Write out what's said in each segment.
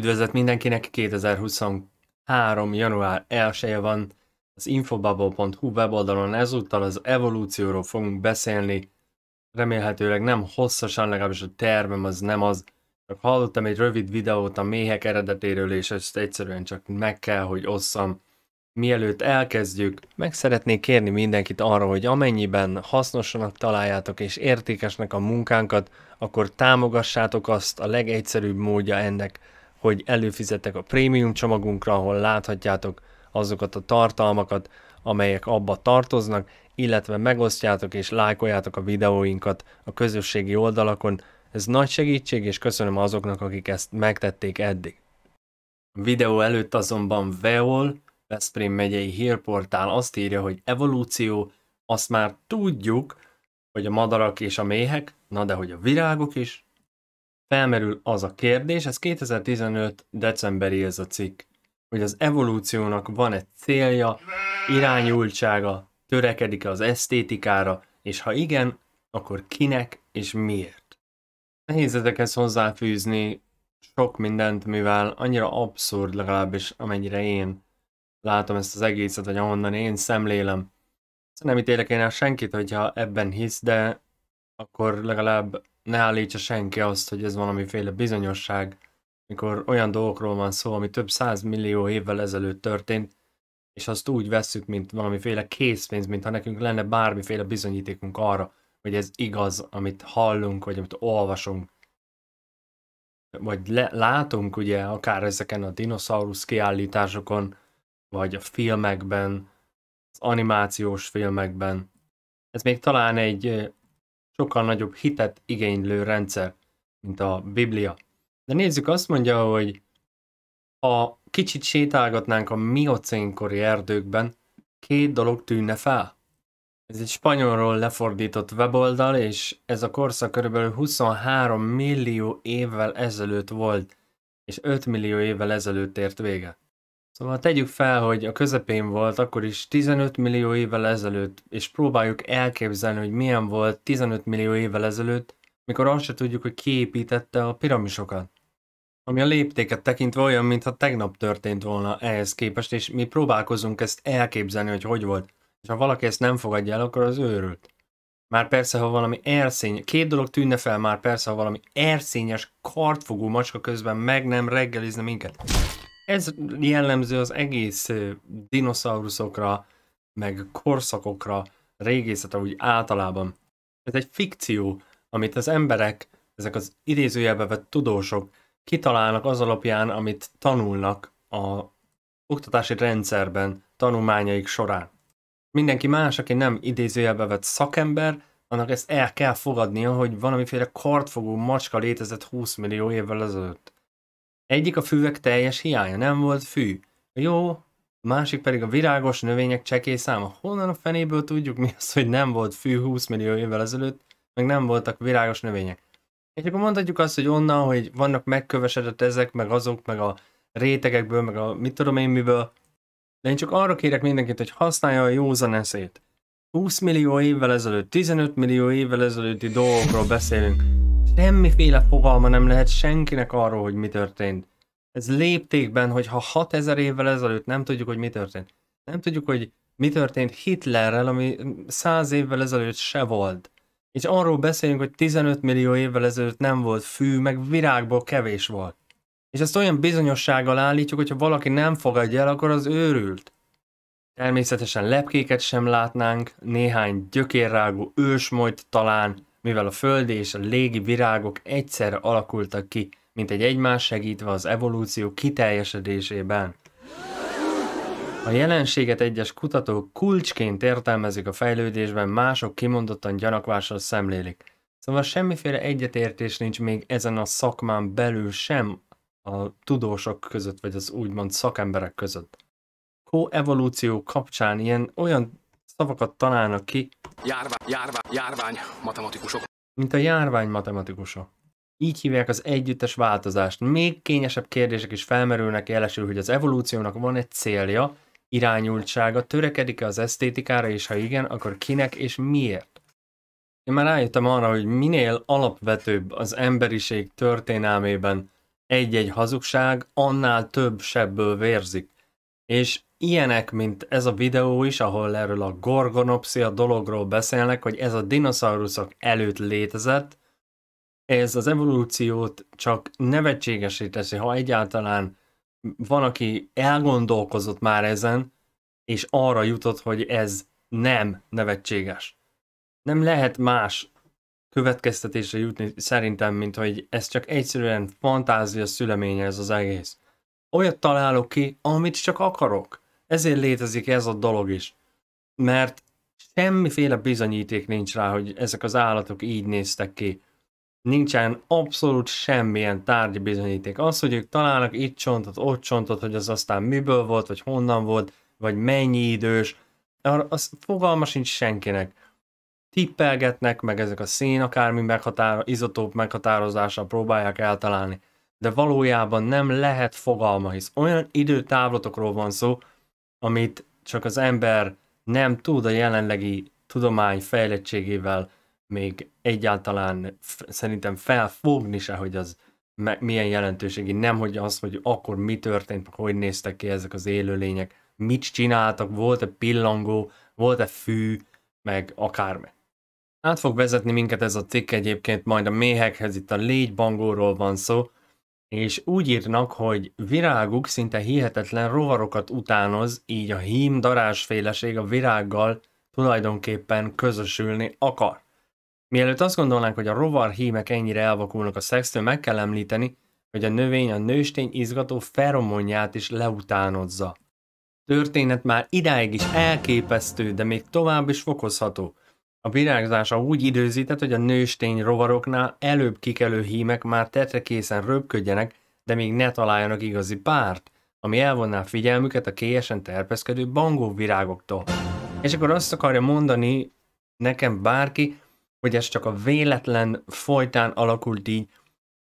Üdvözlet mindenkinek, 2023. január 1 -e van az infobubble.hu weboldalon, ezúttal az evolúcióról fogunk beszélni, remélhetőleg nem hosszasan, legalábbis a tervem az nem az, csak hallottam egy rövid videót a méhek eredetéről, és ezt egyszerűen csak meg kell, hogy osszam. Mielőtt elkezdjük, meg szeretnék kérni mindenkit arra, hogy amennyiben hasznosanak találjátok és értékesnek a munkánkat, akkor támogassátok azt a legegyszerűbb módja ennek, hogy előfizetek a prémium csomagunkra, ahol láthatjátok azokat a tartalmakat, amelyek abba tartoznak, illetve megosztjátok és lájkoljátok a videóinkat a közösségi oldalakon. Ez nagy segítség, és köszönöm azoknak, akik ezt megtették eddig. videó előtt azonban Veol, Veszprém megyei hírportál azt írja, hogy evolúció, azt már tudjuk, hogy a madarak és a méhek, na de hogy a virágok is, felmerül az a kérdés, ez 2015. decemberi ez a cikk, hogy az evolúciónak van-e célja, irányultsága, törekedik-e az esztétikára, és ha igen, akkor kinek és miért? Nehéz ezekhez hozzáfűzni sok mindent, mivel annyira abszurd legalábbis, amennyire én látom ezt az egészet, vagy ahonnan én szemlélem. nem ítélek én el senkit, hogyha ebben hisz, de akkor legalább ne állítsa senki azt, hogy ez valamiféle bizonyosság, mikor olyan dolgokról van szó, ami több száz millió évvel ezelőtt történt, és azt úgy vesszük, mint valamiféle készpénz, mintha nekünk lenne bármiféle bizonyítékunk arra, hogy ez igaz, amit hallunk, vagy amit olvasunk. Vagy le, látunk ugye akár ezeken a dinoszaurusz kiállításokon, vagy a filmekben, az animációs filmekben. Ez még talán egy sokkal nagyobb hitet igénylő rendszer, mint a Biblia. De nézzük, azt mondja, hogy ha kicsit sétálgatnánk a miocénkori erdőkben, két dolog tűnne fel. Ez egy spanyolról lefordított weboldal, és ez a korszak kb. 23 millió évvel ezelőtt volt, és 5 millió évvel ezelőtt ért vége. Szóval tegyük fel, hogy a közepén volt akkor is 15 millió évvel ezelőtt, és próbáljuk elképzelni, hogy milyen volt 15 millió évvel ezelőtt, mikor azt se tudjuk, hogy kiépítette a piramisokat. Ami a léptéket tekintve olyan, mintha tegnap történt volna ehhez képest, és mi próbálkozunk ezt elképzelni, hogy hogy volt. És ha valaki ezt nem fogadja el, akkor az őrült. Már persze, ha valami erszény, két dolog tűnne fel már persze, ha valami erszényes, kartfogó macska közben meg nem reggelizne minket ez jellemző az egész dinoszauruszokra, meg korszakokra, régészetre úgy általában. Ez egy fikció, amit az emberek, ezek az idézőjelbe vett tudósok kitalálnak az alapján, amit tanulnak a oktatási rendszerben, tanulmányaik során. Mindenki más, aki nem idézőjelbe vett szakember, annak ezt el kell fogadnia, hogy valamiféle kartfogó macska létezett 20 millió évvel ezelőtt. Egyik a füvek teljes hiánya, nem volt fű. Jó, a másik pedig a virágos növények csekély száma. Honnan a fenéből tudjuk mi az, hogy nem volt fű 20 millió évvel ezelőtt, meg nem voltak virágos növények. És akkor mondhatjuk azt, hogy onnan, hogy vannak megkövesedett ezek, meg azok, meg a rétegekből, meg a mit tudom én miből. De én csak arra kérek mindenkit, hogy használja a józan eszét. 20 millió évvel ezelőtt, 15 millió évvel ezelőtti dolgokról beszélünk. Semmiféle fogalma nem lehet senkinek arról, hogy mi történt. Ez léptékben, hogy ha 6000 évvel ezelőtt nem tudjuk, hogy mi történt. Nem tudjuk, hogy mi történt Hitlerrel, ami 100 évvel ezelőtt se volt. És arról beszélünk, hogy 15 millió évvel ezelőtt nem volt fű, meg virágból kevés volt. És ezt olyan bizonyossággal állítjuk, hogyha valaki nem fogadja el, akkor az őrült. Természetesen lepkéket sem látnánk, néhány gyökérrágú ősmolyt talán, mivel a földi és a légi virágok egyszerre alakultak ki, mint egy egymás segítve az evolúció kiteljesedésében. A jelenséget egyes kutatók kulcsként értelmezik a fejlődésben, mások kimondottan gyanakvással szemlélik. Szóval semmiféle egyetértés nincs még ezen a szakmán belül sem a tudósok között, vagy az úgymond szakemberek között. Co-evolúció kapcsán ilyen olyan szavakat találnak ki. Járvány, járvány, járvány matematikusok. Mint a járvány matematikusok. Így hívják az együttes változást. Még kényesebb kérdések is felmerülnek, jelesül, hogy az evolúciónak van egy célja, irányultsága, törekedik-e az esztétikára, és ha igen, akkor kinek és miért? Én már rájöttem arra, hogy minél alapvetőbb az emberiség történelmében egy-egy hazugság, annál több sebből vérzik. És ilyenek, mint ez a videó is, ahol erről a gorgonopszia dologról beszélnek, hogy ez a dinoszauruszok előtt létezett, ez az evolúciót csak nevetségesé teszi, ha egyáltalán van, aki elgondolkozott már ezen, és arra jutott, hogy ez nem nevetséges. Nem lehet más következtetésre jutni szerintem, mint hogy ez csak egyszerűen fantázia szüleménye ez az egész. Olyat találok ki, amit csak akarok. Ezért létezik ez a dolog is. Mert semmiféle bizonyíték nincs rá, hogy ezek az állatok így néztek ki. Nincsen abszolút semmilyen tárgyi bizonyíték. Az, hogy ők találnak itt csontot, ott csontot, hogy az aztán miből volt, vagy honnan volt, vagy mennyi idős, az fogalma sincs senkinek. Tippelgetnek, meg ezek a szén akármi meghatáro, izotóp meghatározással próbálják eltalálni. De valójában nem lehet fogalma, hisz olyan időtávlatokról van szó, amit csak az ember nem tud a jelenlegi tudomány fejlettségével még egyáltalán szerintem felfogni se, hogy az milyen jelentőségi, nem hogy az, hogy akkor mi történt, hogy néztek ki ezek az élőlények, mit csináltak, volt-e pillangó, volt-e fű, meg akármi. Át fog vezetni minket ez a cikk egyébként majd a méhekhez, itt a légybangóról van szó, és úgy írnak, hogy viráguk szinte hihetetlen rovarokat utánoz, így a hím darásféleség a virággal tulajdonképpen közösülni akar. Mielőtt azt gondolnánk, hogy a rovar hímek ennyire elvakulnak a szextől, meg kell említeni, hogy a növény a nőstény izgató feromonját is leutánozza. Történet már idáig is elképesztő, de még tovább is fokozható. A virágzása úgy időzített, hogy a nőstény rovaroknál előbb kikelő hímek már tetrekészen röpködjenek, de még ne találjanak igazi párt, ami elvonná figyelmüket a kélyesen terpeszkedő bangó virágoktól. És akkor azt akarja mondani nekem bárki, hogy ez csak a véletlen folytán alakult így,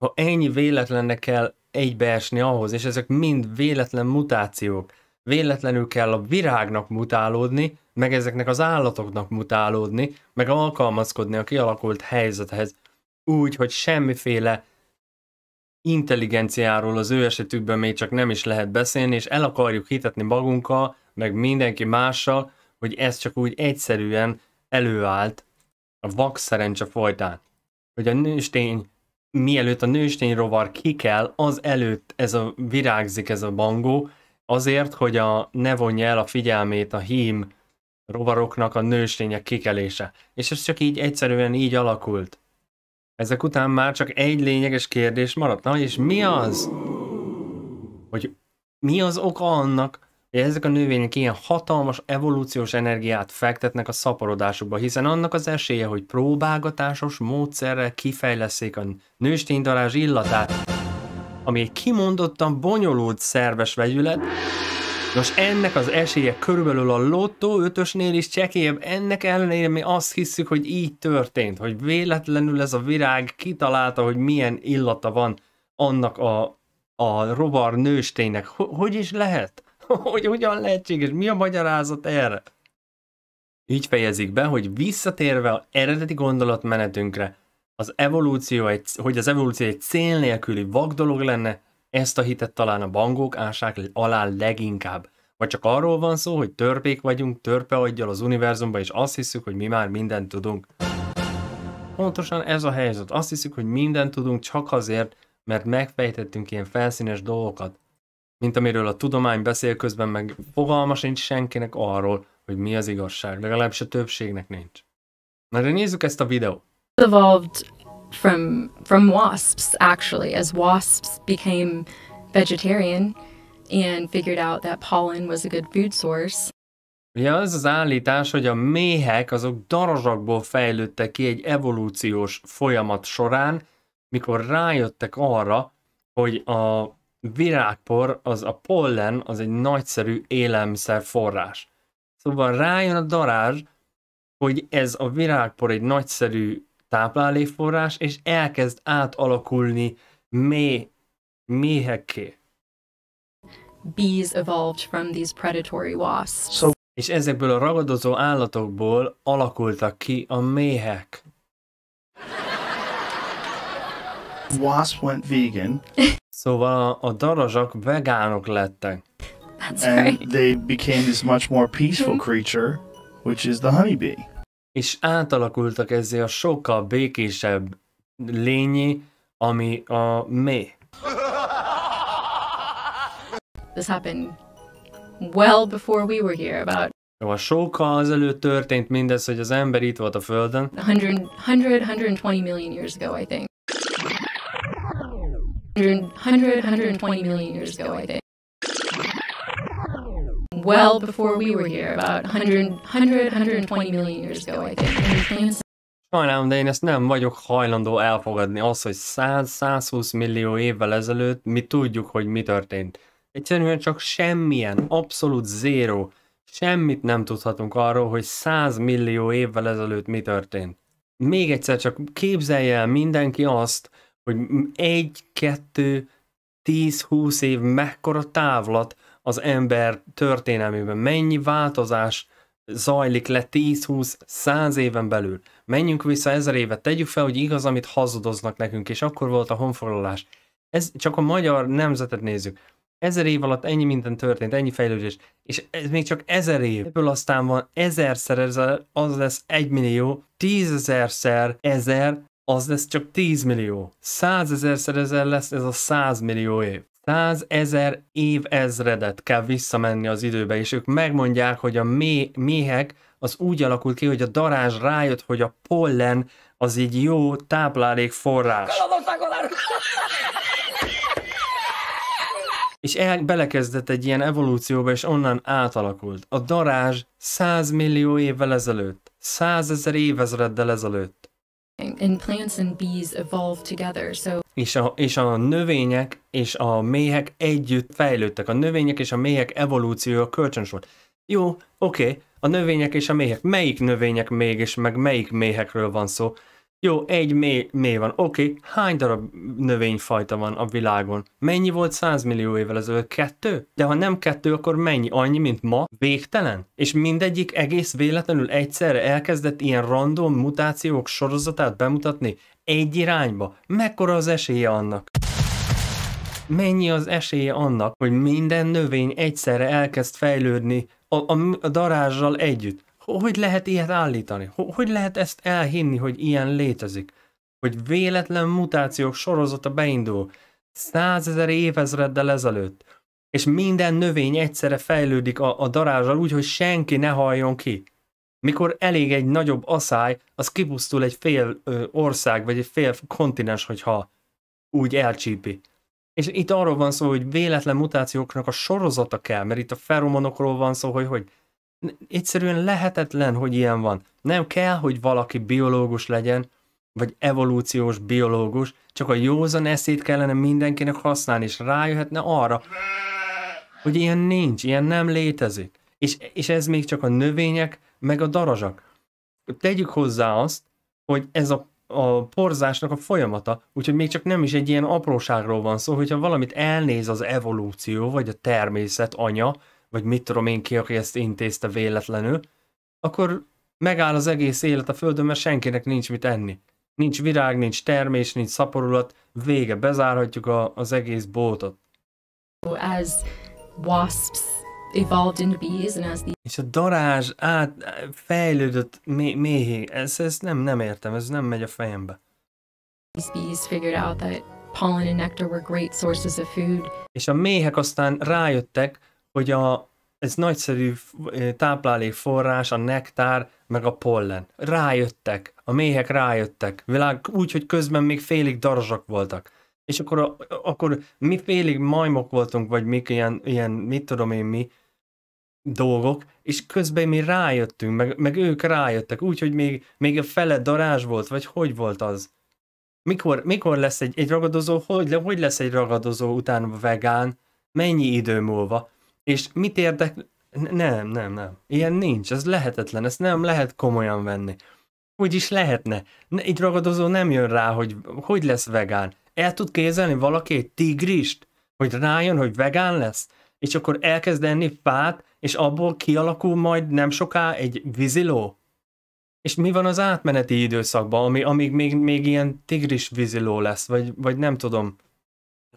ha ennyi véletlennek kell egybeesni ahhoz, és ezek mind véletlen mutációk, véletlenül kell a virágnak mutálódni, meg ezeknek az állatoknak mutálódni, meg alkalmazkodni a kialakult helyzethez úgy, hogy semmiféle intelligenciáról az ő esetükben még csak nem is lehet beszélni, és el akarjuk hitetni magunkkal, meg mindenki mással, hogy ez csak úgy egyszerűen előállt a vak szerencse folytán. Hogy a nőstény, mielőtt a nőstény rovar kikel, az előtt ez a virágzik ez a bangó, azért, hogy a, ne vonja el a figyelmét a hím rovaroknak a nőstények kikelése. És ez csak így egyszerűen így alakult. Ezek után már csak egy lényeges kérdés maradt. Na és mi az? Hogy mi az oka annak, hogy ezek a növények ilyen hatalmas evolúciós energiát fektetnek a szaporodásukba, hiszen annak az esélye, hogy próbálgatásos módszerrel kifejleszik a nőstény illatát, ami egy kimondottan bonyolult szerves vegyület, Nos, ennek az esélye körülbelül a lottó ötösnél is csekélyebb, ennek ellenére mi azt hiszük, hogy így történt, hogy véletlenül ez a virág kitalálta, hogy milyen illata van annak a, a rovar nősténynek. H- hogy is lehet? Hogy hogyan lehetséges? Mi a magyarázat erre? Így fejezik be, hogy visszatérve az eredeti gondolatmenetünkre, az evolúció egy, hogy az evolúció egy cél nélküli vak dolog lenne, ezt a hitet talán a bangók ásák alá leginkább. Vagy csak arról van szó, hogy törpék vagyunk, törpe adjal az univerzumban és azt hiszük, hogy mi már mindent tudunk. Pontosan ez a helyzet. Azt hiszük, hogy mindent tudunk csak azért, mert megfejtettünk ilyen felszínes dolgokat. Mint amiről a tudomány beszél közben, meg fogalma sincs senkinek arról, hogy mi az igazság. Legalábbis a többségnek nincs. Na de nézzük ezt a videót evolved from from wasps actually as wasps became vegetarian and figured out that pollen was a good food source. Ugye ja, az az állítás, hogy a méhek azok darazsakból fejlődtek ki egy evolúciós folyamat során, mikor rájöttek arra, hogy a virágpor, az a pollen, az egy nagyszerű élelmiszer forrás. Szóval rájön a darázs, hogy ez a virágpor egy nagyszerű táplálékforrás, és elkezd átalakulni mé méhekké. Bees evolved from these predatory wasps. So és ezekből a ragadozó állatokból alakultak ki a méhek. Wasp went vegan. Szóval a, a darazsak vegánok lettek. That's right. And they became this much more peaceful mm-hmm. creature, which is the honeybee és átalakultak ezzel a sokkal békésebb lényi, ami a mé. This happened well before we were here about jó, a sokkal azelőtt történt mindez, hogy az ember itt volt a Földön. 100-120 million years ago, I think. 100-120 million years ago, I think well before we were here, about 100, 100 120 million years ago, I think. Sajnálom, de én ezt nem vagyok hajlandó elfogadni, az, hogy 100-120 millió évvel ezelőtt mi tudjuk, hogy mi történt. Egyszerűen csak semmilyen, abszolút zéro, semmit nem tudhatunk arról, hogy 100 millió évvel ezelőtt mi történt. Még egyszer csak képzelje el mindenki azt, hogy egy, kettő, 10-20 év mekkora távlat, az ember történelmében, mennyi változás zajlik le 10-20-100 éven belül. Menjünk vissza ezer évet, tegyük fel, hogy igaz, amit hazudoznak nekünk, és akkor volt a honfoglalás. Ez csak a magyar nemzetet nézzük. Ezer év alatt ennyi minden történt, ennyi fejlődés, és ez még csak ezer év. Ebből aztán van ezerszer ezer, az lesz egy millió, tízezerszer ezer, az lesz csak 10 millió. Százezerszer ezer lesz ez a 100 millió év ezer év ezredet kell visszamenni az időbe, és ők megmondják, hogy a mé, méhek az úgy alakult ki, hogy a darázs rájött, hogy a pollen az így jó táplálék forrás. és el, belekezdett egy ilyen evolúcióba, és onnan átalakult. A darázs 100 millió évvel ezelőtt, 100 ezer évezreddel ezelőtt And plants and bees together, so... És a, és a növények és a méhek együtt fejlődtek. A növények és a méhek evolúciója kölcsönös volt. Jó, oké, okay, a növények és a méhek. Melyik növények mégis, meg melyik méhekről van szó? Jó, egy mély, mély van. Oké, okay. hány darab növényfajta van a világon? Mennyi volt 100 millió évvel ezelőtt? Kettő? De ha nem kettő, akkor mennyi? Annyi, mint ma? Végtelen? És mindegyik egész véletlenül egyszerre elkezdett ilyen random mutációk sorozatát bemutatni? Egy irányba? Mekkora az esélye annak? Mennyi az esélye annak, hogy minden növény egyszerre elkezd fejlődni a, a, a darázsal együtt? Hogy lehet ilyet állítani? Hogy lehet ezt elhinni, hogy ilyen létezik? Hogy véletlen mutációk sorozata beindul százezer évezreddel ezelőtt, és minden növény egyszerre fejlődik a, a darázsal úgy, hogy senki ne halljon ki. Mikor elég egy nagyobb aszály, az kipusztul egy fél ö, ország, vagy egy fél kontinens, hogyha úgy elcsípi. És itt arról van szó, hogy véletlen mutációknak a sorozata kell, mert itt a feromonokról van szó, hogy, hogy egyszerűen lehetetlen, hogy ilyen van. Nem kell, hogy valaki biológus legyen, vagy evolúciós biológus, csak a józan eszét kellene mindenkinek használni, és rájöhetne arra, hogy ilyen nincs, ilyen nem létezik. És, és ez még csak a növények, meg a darazsak. Tegyük hozzá azt, hogy ez a, a porzásnak a folyamata, úgyhogy még csak nem is egy ilyen apróságról van szó, hogyha valamit elnéz az evolúció, vagy a természet anya, vagy mit tudom én ki, aki ezt intézte véletlenül, akkor megáll az egész élet a földön, mert senkinek nincs mit enni. Nincs virág, nincs termés, nincs szaporulat, vége, bezárhatjuk a, az egész boltot. As wasps evolved into bees, and as the... És a darázs át, fejlődött mé méhé. Ez, ez nem, nem értem, ez nem megy a fejembe. These bees figured out that pollen and nectar were great sources of food. És a méhek aztán rájöttek, hogy a, ez nagyszerű eh, táplálékforrás, a nektár, meg a pollen. Rájöttek, a méhek rájöttek, világ úgy, hogy közben még félig darzsak voltak. És akkor, a, akkor mi félig majmok voltunk, vagy mik ilyen, ilyen, mit tudom én mi, dolgok, és közben mi rájöttünk, meg, meg ők rájöttek, úgyhogy még, még a fele darázs volt, vagy hogy volt az? Mikor, mikor lesz egy, egy ragadozó, hogy, hogy lesz egy ragadozó utána vegán, mennyi idő múlva? És mit érdek... Nem, nem, nem. Ilyen nincs, ez lehetetlen, ezt nem lehet komolyan venni. Úgy is lehetne. Egy ragadozó nem jön rá, hogy hogy lesz vegán. El tud kézelni valaki egy tigrist, hogy rájön, hogy vegán lesz, és akkor elkezd enni fát, és abból kialakul majd nem soká egy víziló? És mi van az átmeneti időszakban, ami, amíg még, még ilyen tigris víziló lesz, vagy, vagy nem tudom.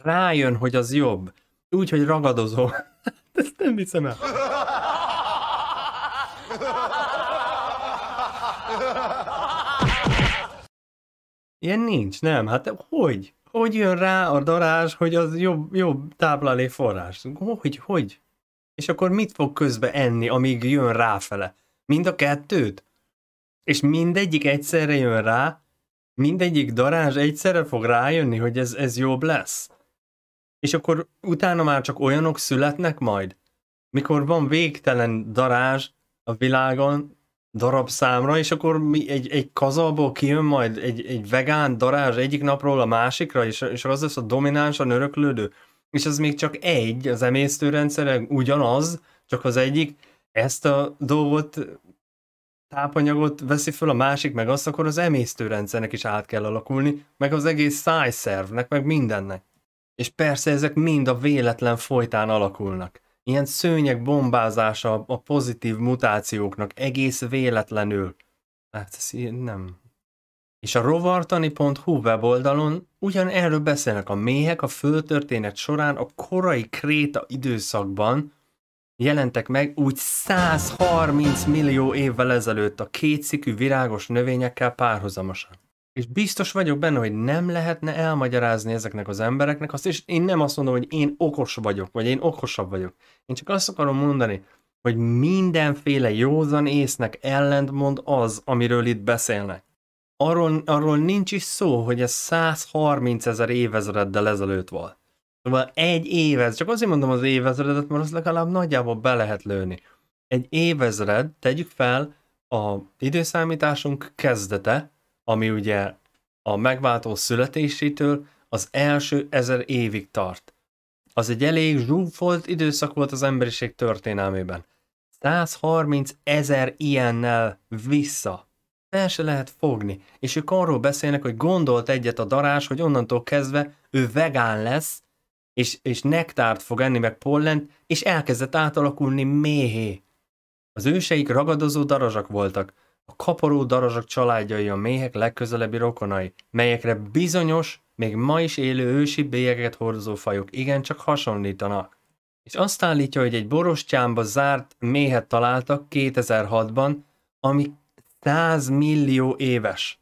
Rájön, hogy az jobb. Úgy, hogy ragadozó. Ezt nem viszem el. Ilyen nincs, nem? Hát hogy? Hogy jön rá a darázs, hogy az jobb, jobb táplálé forrás? Hogy, hogy? És akkor mit fog közbe enni, amíg jön ráfele? Mind a kettőt? És mindegyik egyszerre jön rá, mindegyik darázs egyszerre fog rájönni, hogy ez, ez jobb lesz és akkor utána már csak olyanok születnek majd, mikor van végtelen darázs a világon, darabszámra, és akkor mi egy, egy kazalból kijön majd egy, egy vegán darázs egyik napról a másikra, és, és az lesz a dominánsan öröklődő. És az még csak egy, az emésztőrendszere ugyanaz, csak az egyik ezt a dolgot, tápanyagot veszi föl a másik, meg azt, akkor az emésztőrendszernek is át kell alakulni, meg az egész szájszervnek, meg mindennek. És persze ezek mind a véletlen folytán alakulnak. Ilyen szőnyek bombázása a pozitív mutációknak egész véletlenül. Hát ez nem. És a rovartani.hu weboldalon ugyan erről beszélnek a méhek a föltörténet során a korai kréta időszakban jelentek meg úgy 130 millió évvel ezelőtt a kétszikű virágos növényekkel párhuzamosan. És biztos vagyok benne, hogy nem lehetne elmagyarázni ezeknek az embereknek azt, és én nem azt mondom, hogy én okos vagyok, vagy én okosabb vagyok. Én csak azt akarom mondani, hogy mindenféle józan észnek ellentmond az, amiről itt beszélnek. Arról, arról nincs is szó, hogy ez 130 ezer évezreddel ezelőtt volt. Szóval egy évezred, csak azért mondom az évezredet, mert az legalább nagyjából be lehet lőni. Egy évezred, tegyük fel, a időszámításunk kezdete, ami ugye a megváltó születésétől az első ezer évig tart. Az egy elég zsúfolt időszak volt az emberiség történelmében. 130 ezer ilyennel vissza. Fel se lehet fogni, és ők arról beszélnek, hogy gondolt egyet a darás, hogy onnantól kezdve ő vegán lesz, és, és nektárt fog enni meg pollent, és elkezdett átalakulni méhé. Az őseik ragadozó darazsak voltak, a kaparó darazsak családjai a méhek legközelebbi rokonai, melyekre bizonyos, még ma is élő ősi bélyegeket hordozó fajok igencsak hasonlítanak. És azt állítja, hogy egy borostyámba zárt méhet találtak 2006-ban, ami 100 millió éves.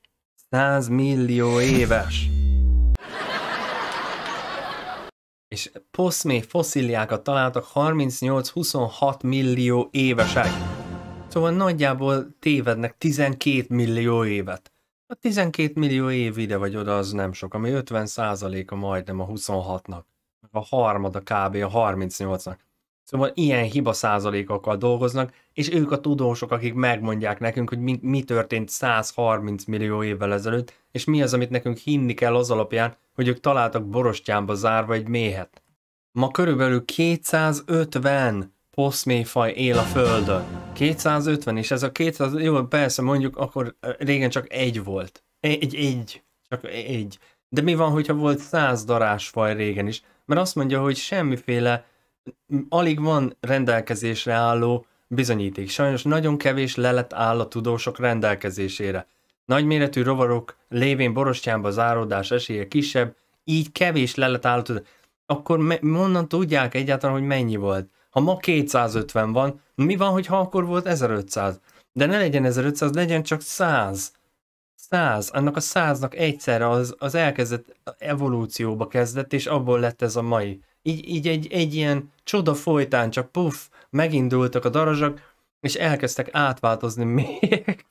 100 millió éves. És poszmé fosziliákat találtak 38-26 millió évesek. Szóval nagyjából tévednek 12 millió évet. A 12 millió év ide vagy oda az nem sok, ami 50 a majdnem a 26-nak, a harmada kb. a 38-nak. Szóval ilyen hiba százalékokkal dolgoznak, és ők a tudósok, akik megmondják nekünk, hogy mi, mi történt 130 millió évvel ezelőtt, és mi az, amit nekünk hinni kell az alapján, hogy ők találtak borostyámba zárva egy méhet. Ma körülbelül 250 poszméfaj él a Földön. 250, és ez a 200, jó, persze mondjuk akkor régen csak egy volt. Egy, egy, csak egy. De mi van, hogyha volt száz darásfaj régen is? Mert azt mondja, hogy semmiféle, alig van rendelkezésre álló bizonyíték. Sajnos nagyon kevés lelet áll a tudósok rendelkezésére. Nagyméretű rovarok lévén borostyánba záródás esélye kisebb, így kevés lelet áll a tudósok. Akkor me- mondan tudják egyáltalán, hogy mennyi volt. Ha ma 250 van, mi van, hogy ha akkor volt 1500? De ne legyen 1500, legyen csak 100. 100, annak a 100-nak egyszerre az, az elkezdett evolúcióba kezdett, és abból lett ez a mai. Így, így egy, egy ilyen csoda folytán csak puff, megindultak a darazsak, és elkezdtek átváltozni még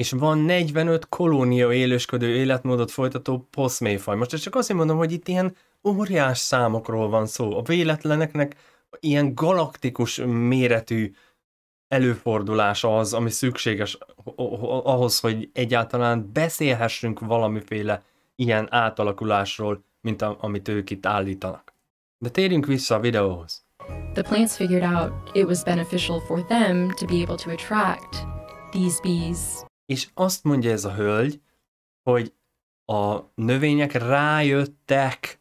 és van 45 kolónia élősködő életmódot folytató poszméfaj. Most csak azt mondom, hogy itt ilyen óriás számokról van szó. A véletleneknek ilyen galaktikus méretű előfordulás az, ami szükséges ahhoz, hogy egyáltalán beszélhessünk valamiféle ilyen átalakulásról, mint a, amit ők itt állítanak. De térjünk vissza a videóhoz. The plants figured out it was beneficial for them to be able to attract these bees és azt mondja ez a hölgy, hogy a növények rájöttek,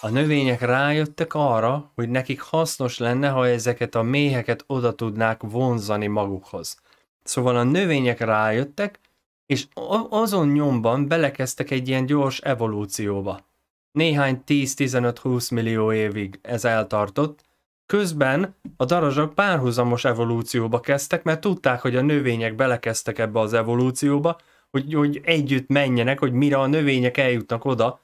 a növények rájöttek arra, hogy nekik hasznos lenne, ha ezeket a méheket oda tudnák vonzani magukhoz. Szóval a növények rájöttek, és azon nyomban belekezdtek egy ilyen gyors evolúcióba. Néhány 10-15-20 millió évig ez eltartott, Közben a darazsak párhuzamos evolúcióba kezdtek, mert tudták, hogy a növények belekezdtek ebbe az evolúcióba, hogy, hogy együtt menjenek, hogy mire a növények eljutnak oda,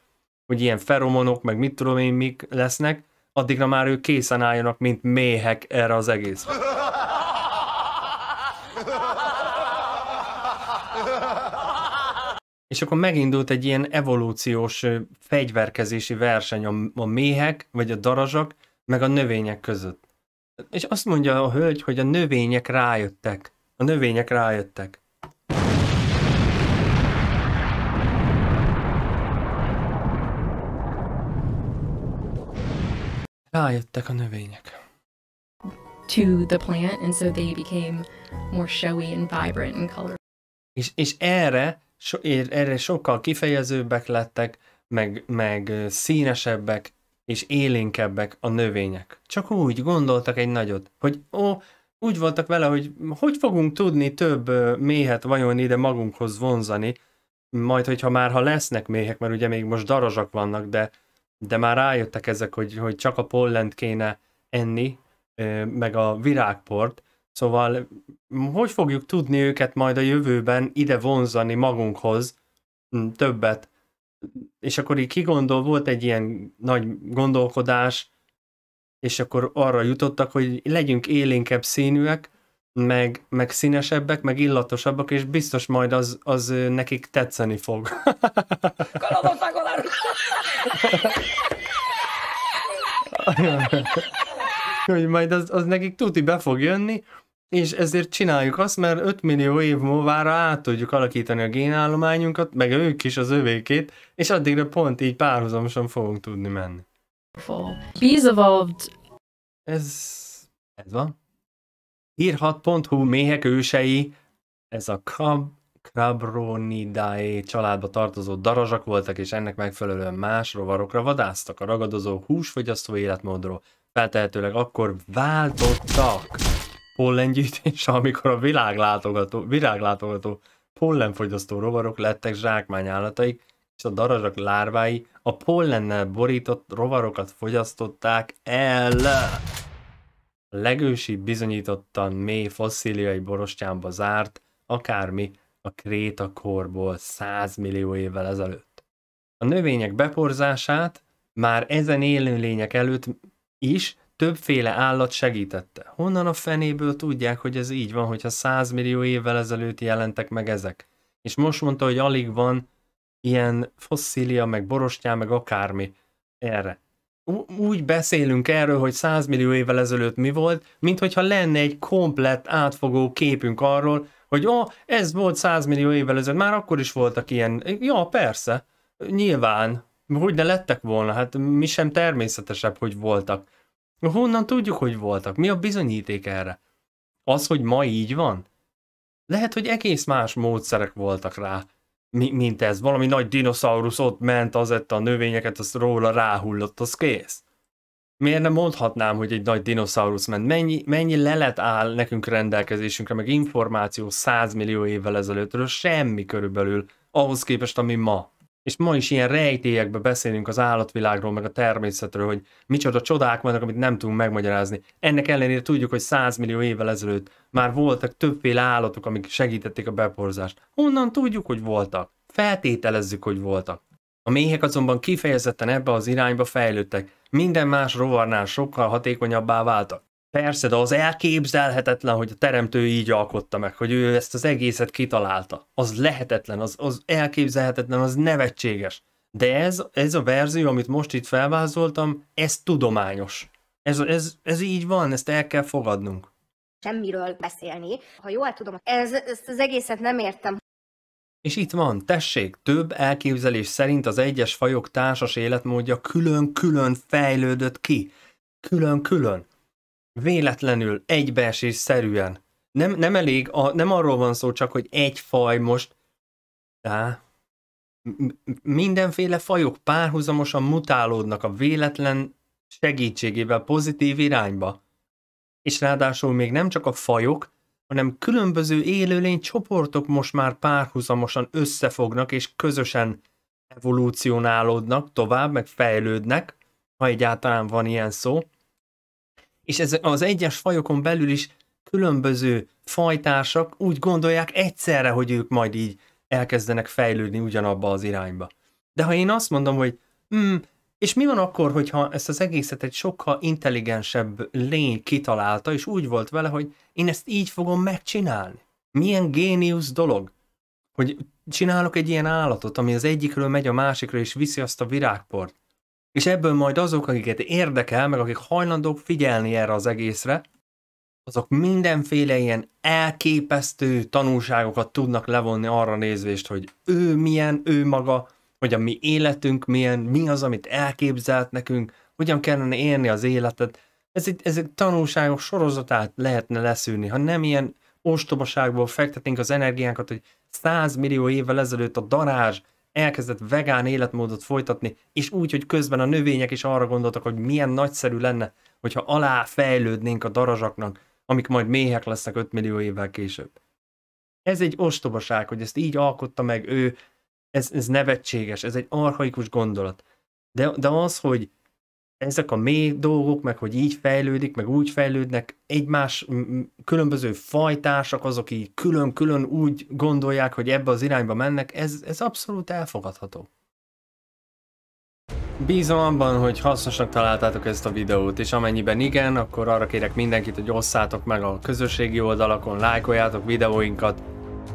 hogy ilyen feromonok, meg mit tudom én mik lesznek, addigra már ők készen álljanak, mint méhek erre az egész. És akkor megindult egy ilyen evolúciós fegyverkezési verseny a, a méhek, vagy a darazsak, meg a növények között. És azt mondja a hölgy, hogy a növények rájöttek. A növények rájöttek. Rájöttek a növények. To the plant, and so they became more showy and vibrant and color És, és erre, so, erre sokkal kifejezőbbek lettek, meg, meg színesebbek, és élénkebbek a növények. Csak úgy gondoltak egy nagyot, hogy ó, úgy voltak vele, hogy hogy fogunk tudni több méhet vajon ide magunkhoz vonzani, majd hogyha már ha lesznek méhek, mert ugye még most darazsak vannak, de, de már rájöttek ezek, hogy, hogy csak a pollent kéne enni, meg a virágport, szóval hogy fogjuk tudni őket majd a jövőben ide vonzani magunkhoz többet, és akkor így kigondol, volt egy ilyen nagy gondolkodás, és akkor arra jutottak, hogy legyünk élénkebb színűek, meg, meg színesebbek, meg illatosabbak, és biztos majd az, az nekik tetszeni fog. hogy majd az, az nekik tuti be fog jönni, és ezért csináljuk azt, mert 5 millió év múlvára át tudjuk alakítani a génállományunkat, meg ők is az övékét, és addigra pont így párhuzamosan fogunk tudni menni. Bees evolved. Ez... ez van. Írhat.hu méhek ősei, ez a kab, crabronidae családba tartozó darazsak voltak, és ennek megfelelően más rovarokra vadáztak. A ragadozó húsfogyasztó életmódról feltehetőleg akkor váltottak pollengyűjtés, amikor a világlátogató, világlátogató pollenfogyasztó rovarok lettek zsákmányállataik, és a darazsak lárvái a pollennel borított rovarokat fogyasztották el. A legősi bizonyítottan mély fosszíliai borostyánba zárt, akármi a krétakorból 100 millió évvel ezelőtt. A növények beporzását már ezen élőlények előtt is Többféle állat segítette. Honnan a fenéből tudják, hogy ez így van, hogyha 100 millió évvel ezelőtt jelentek meg ezek? És most mondta, hogy alig van ilyen fosszília, meg borostyán, meg akármi erre. Úgy beszélünk erről, hogy 100 millió évvel ezelőtt mi volt, mint hogyha lenne egy komplett átfogó képünk arról, hogy ó, ez volt 100 millió évvel ezelőtt, már akkor is voltak ilyen. Ja, persze, nyilván, hogy ne lettek volna, hát mi sem természetesebb, hogy voltak. Honnan tudjuk, hogy voltak? Mi a bizonyíték erre? Az, hogy ma így van? Lehet, hogy egész más módszerek voltak rá, mi, mint ez. Valami nagy dinoszaurusz ott ment, az ette a növényeket, az róla ráhullott, az kész. Miért nem mondhatnám, hogy egy nagy dinoszaurusz ment? Mennyi, mennyi lelet áll nekünk rendelkezésünkre, meg információ 100 millió évvel ezelőttről? Semmi körülbelül, ahhoz képest, ami ma és ma is ilyen rejtélyekbe beszélünk az állatvilágról, meg a természetről, hogy micsoda csodák vannak, amit nem tudunk megmagyarázni. Ennek ellenére tudjuk, hogy 100 millió évvel ezelőtt már voltak többféle állatok, amik segítették a beporzást. Honnan tudjuk, hogy voltak? Feltételezzük, hogy voltak. A méhek azonban kifejezetten ebbe az irányba fejlődtek, minden más rovarnál sokkal hatékonyabbá váltak. Persze, de az elképzelhetetlen, hogy a teremtő így alkotta meg, hogy ő ezt az egészet kitalálta. Az lehetetlen, az, az elképzelhetetlen, az nevetséges. De ez, ez a verzió, amit most itt felvázoltam, ez tudományos. Ez, ez, ez így van, ezt el kell fogadnunk. Semmiről beszélni. Ha jól tudom, ez, ezt az egészet nem értem. És itt van, tessék, több elképzelés szerint az egyes fajok társas életmódja külön-külön fejlődött ki. Külön-külön véletlenül, egybeesés szerűen. Nem, nem elég, a, nem arról van szó csak, hogy egy faj most, de mindenféle fajok párhuzamosan mutálódnak a véletlen segítségével pozitív irányba. És ráadásul még nem csak a fajok, hanem különböző élőlény csoportok most már párhuzamosan összefognak és közösen evolúcionálódnak tovább, meg fejlődnek, ha egyáltalán van ilyen szó, és ez az egyes fajokon belül is különböző fajtársak úgy gondolják egyszerre, hogy ők majd így elkezdenek fejlődni ugyanabba az irányba. De ha én azt mondom, hogy hmm, és mi van akkor, hogyha ezt az egészet egy sokkal intelligensebb lény kitalálta, és úgy volt vele, hogy én ezt így fogom megcsinálni? Milyen géniusz dolog, hogy csinálok egy ilyen állatot, ami az egyikről megy a másikra, és viszi azt a virágport és ebből majd azok, akiket érdekel, meg akik hajlandók figyelni erre az egészre, azok mindenféle ilyen elképesztő tanulságokat tudnak levonni arra nézvést, hogy ő milyen, ő maga, hogy a mi életünk milyen, mi az, amit elképzelt nekünk, hogyan kellene élni az életet. Ez egy, ez egy tanulságok sorozatát lehetne leszűrni, ha nem ilyen ostobaságból fektetnénk az energiánkat, hogy 100 millió évvel ezelőtt a darázs elkezdett vegán életmódot folytatni, és úgy, hogy közben a növények is arra gondoltak, hogy milyen nagyszerű lenne, hogyha alá fejlődnénk a darazsaknak, amik majd méhek lesznek 5 millió évvel később. Ez egy ostobaság, hogy ezt így alkotta meg ő, ez, ez nevetséges, ez egy arhaikus gondolat. De, de az, hogy ezek a mély dolgok, meg hogy így fejlődik, meg úgy fejlődnek, egymás különböző fajtársak, azok így külön-külön úgy gondolják, hogy ebbe az irányba mennek, ez, ez abszolút elfogadható. Bízom abban, hogy hasznosnak találtátok ezt a videót, és amennyiben igen, akkor arra kérek mindenkit, hogy osszátok meg a közösségi oldalakon, lájkoljátok videóinkat,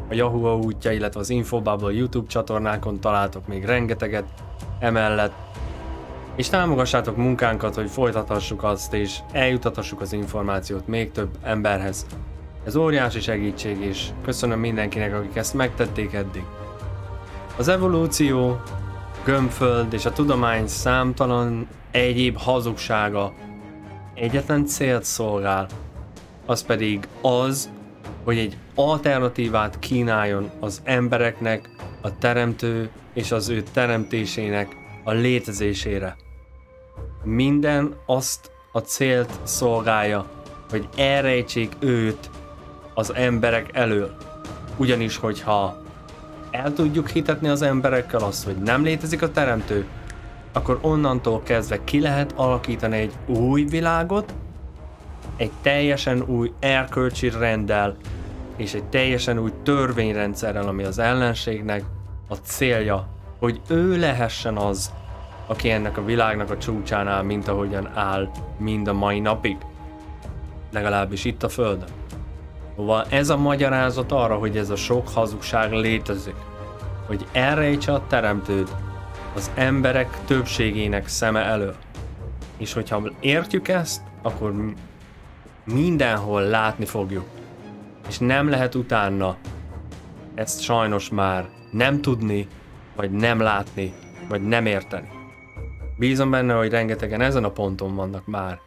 a Yahoo útja, illetve az Infobubble YouTube csatornákon találtok még rengeteget, emellett és támogassátok munkánkat, hogy folytathassuk azt, és eljutathassuk az információt még több emberhez. Ez óriási segítség, és köszönöm mindenkinek, akik ezt megtették eddig. Az evolúció, gömbföld és a tudomány számtalan egyéb hazugsága egyetlen célt szolgál, az pedig az, hogy egy alternatívát kínáljon az embereknek, a teremtő és az ő teremtésének a létezésére. Minden azt a célt szolgálja, hogy elrejtsék őt az emberek elől. Ugyanis, hogyha el tudjuk hitetni az emberekkel azt, hogy nem létezik a teremtő, akkor onnantól kezdve ki lehet alakítani egy új világot, egy teljesen új erkölcsi rendel, és egy teljesen új törvényrendszerrel, ami az ellenségnek a célja, hogy ő lehessen az, aki ennek a világnak a csúcsánál, mint ahogyan áll mind a mai napig. Legalábbis itt a Földön. Szóval ez a magyarázat arra, hogy ez a sok hazugság létezik. Hogy elrejtse a teremtőt az emberek többségének szeme elő, És hogyha értjük ezt, akkor mindenhol látni fogjuk. És nem lehet utána ezt sajnos már nem tudni, vagy nem látni, vagy nem érteni. Bízom benne, hogy rengetegen ezen a ponton vannak már.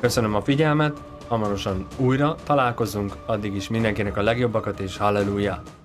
Köszönöm a figyelmet, hamarosan újra találkozunk, addig is mindenkinek a legjobbakat és hallelujah!